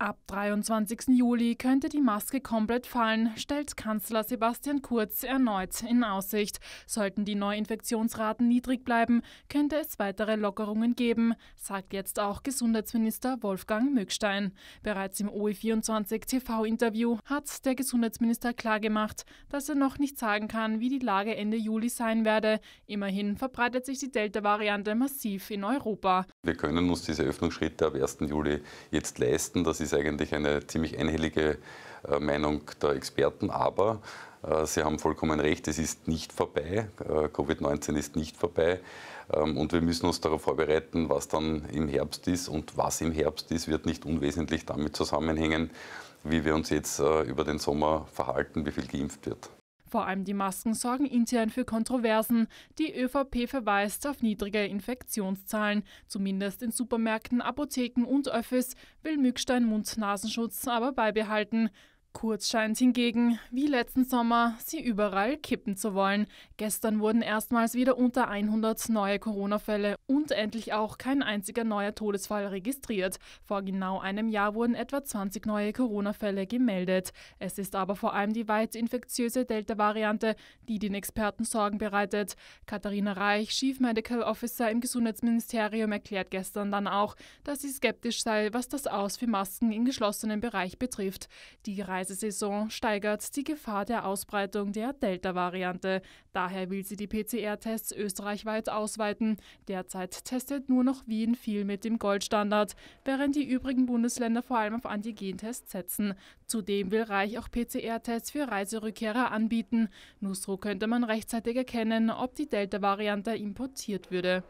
Ab 23. Juli könnte die Maske komplett fallen, stellt Kanzler Sebastian Kurz erneut in Aussicht. Sollten die Neuinfektionsraten niedrig bleiben, könnte es weitere Lockerungen geben, sagt jetzt auch Gesundheitsminister Wolfgang Mückstein. Bereits im OE24 TV-Interview hat der Gesundheitsminister klargemacht, dass er noch nicht sagen kann, wie die Lage Ende Juli sein werde. Immerhin verbreitet sich die Delta-Variante massiv in Europa. Wir können uns diese Öffnungsschritte ab 1. Juli jetzt leisten. Das ist ist eigentlich eine ziemlich einhellige äh, Meinung der Experten, aber äh, Sie haben vollkommen recht, es ist nicht vorbei. Äh, Covid-19 ist nicht vorbei. Ähm, und wir müssen uns darauf vorbereiten, was dann im Herbst ist. Und was im Herbst ist, wird nicht unwesentlich damit zusammenhängen, wie wir uns jetzt über den Sommer verhalten, wie viel geimpft wird. Vor allem die Masken sorgen intern für Kontroversen. Die ÖVP verweist auf niedrige Infektionszahlen. Zumindest in Supermärkten, Apotheken und Öffis will Mückstein Mund-Nasenschutz aber beibehalten. Kurz scheint hingegen, wie letzten Sommer, sie überall kippen zu wollen. Gestern wurden erstmals wieder unter 100 neue Corona-Fälle und endlich auch kein einziger neuer Todesfall registriert. Vor genau einem Jahr wurden etwa 20 neue Corona-Fälle gemeldet. Es ist aber vor allem die weit infektiöse Delta-Variante, die den Experten Sorgen bereitet. Katharina Reich, Chief Medical Officer im Gesundheitsministerium, erklärt gestern dann auch, dass sie skeptisch sei, was das Aus für Masken im geschlossenen Bereich betrifft. Die Reisesaison steigert die Gefahr der Ausbreitung der Delta-Variante. Daher will sie die PCR-Tests österreichweit ausweiten. Derzeit testet nur noch Wien viel mit dem Goldstandard, während die übrigen Bundesländer vor allem auf Antigentests setzen. Zudem will Reich auch PCR-Tests für Reiserückkehrer anbieten. Nur so könnte man rechtzeitig erkennen, ob die Delta-Variante importiert würde.